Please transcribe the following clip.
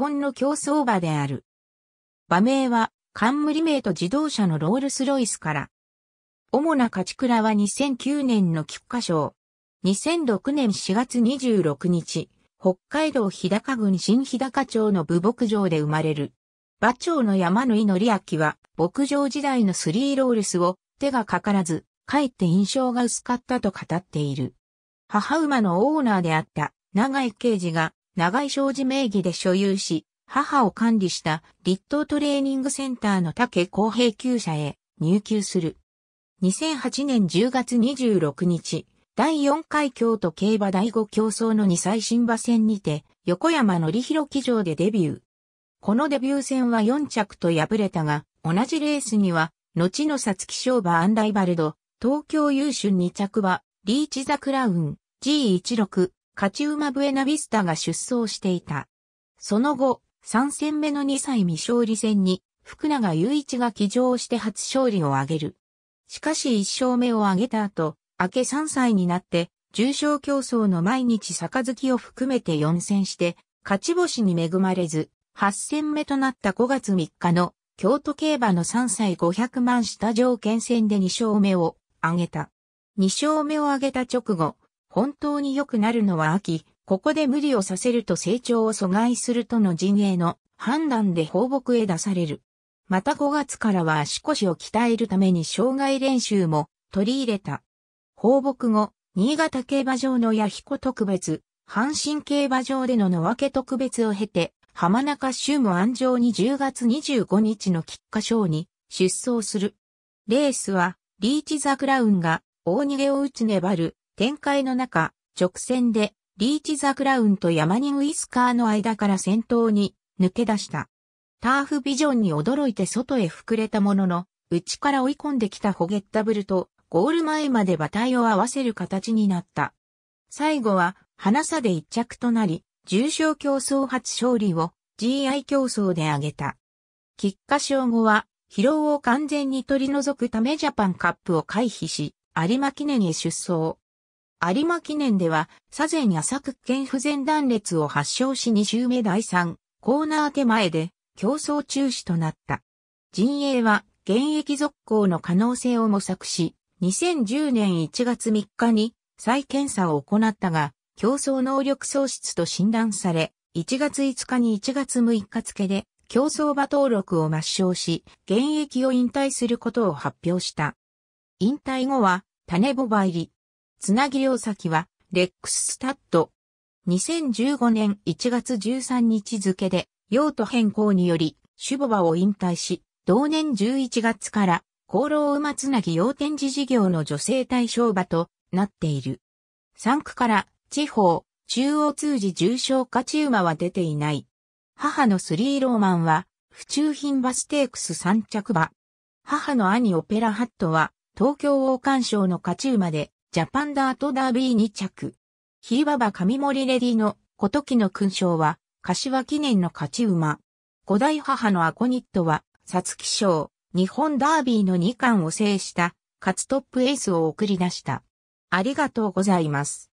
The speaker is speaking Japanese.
本の競走馬である。馬名は、冠名と自動車のロールスロイスから。主な勝ち倉は2009年の菊花賞。2006年4月26日、北海道日高郡新日高町の部牧場で生まれる。馬長の山の井り明は、牧場時代のスリーロールスを手がかからず、かえって印象が薄かったと語っている。母馬のオーナーであった長井刑事が長井商事名義で所有し、母を管理した立東トレーニングセンターの竹公平厩舎へ入級する。2008年10月26日、第4回京都競馬第5競争の2歳新馬戦にて、横山ひろ騎乗でデビュー。このデビュー戦は4着と敗れたが、同じレースには、後のつき。商馬アンライバルド、東京優秀2着は、リーチザクラウン、G16、カチウマブエナビスタが出走していた。その後、3戦目の2歳未勝利戦に、福永雄一が騎乗して初勝利を挙げる。しかし1勝目を挙げた後、明け3歳になって、重賞競争の毎日杯を含めて4戦して、勝ち星に恵まれず、8戦目となった5月3日の京都競馬の3歳500万下条件戦で2勝目を挙げた。2勝目を挙げた直後、本当に良くなるのは秋、ここで無理をさせると成長を阻害するとの陣営の判断で放牧へ出される。また5月からは足腰を鍛えるために障害練習も取り入れた。放牧後、新潟競馬場の弥彦特別、阪神競馬場での野分け特別を経て、浜中州も安城に10月25日の菊花賞に出走する。レースは、リーチザクラウンが大逃げを打つ粘る展開の中、直線でリーチザクラウンとヤマニウイスカーの間から先頭に抜け出した。ターフビジョンに驚いて外へ膨れたものの、内から追い込んできたホゲッタブルとゴール前まで馬体を合わせる形になった。最後は、花差で一着となり、重賞競争初勝利を GI 競争で挙げた。菊花賞後は、疲労を完全に取り除くためジャパンカップを回避し、有馬記念へ出走。有馬記念では、左前浅く県不全断裂を発症し2周目第3コーナー手前で競争中止となった。陣営は現役続行の可能性を模索し、2010年1月3日に再検査を行ったが、競争能力喪失と診断され、1月5日に1月6日付で競争馬登録を抹消し、現役を引退することを発表した。引退後は、種ボバ入り、つなぎ両先は、レックススタッド。2015年1月13日付で、用途変更により、シュボバを引退し、同年11月から、功労馬つなぎ用展示事業の女性対象馬となっている。3区から、地方、中央通じ重症化チ馬は出ていない。母のスリーローマンは、府中品バステークス3着馬。母の兄オペラハットは、東京王冠賞の勝ち馬で、ジャパンダートダービーに着。ひいばば上森レディのときの勲章は、柏記念の勝ち馬。五代母のアコニットは、サツキ賞、日本ダービーの2冠を制した、勝トップエースを送り出した。ありがとうございます。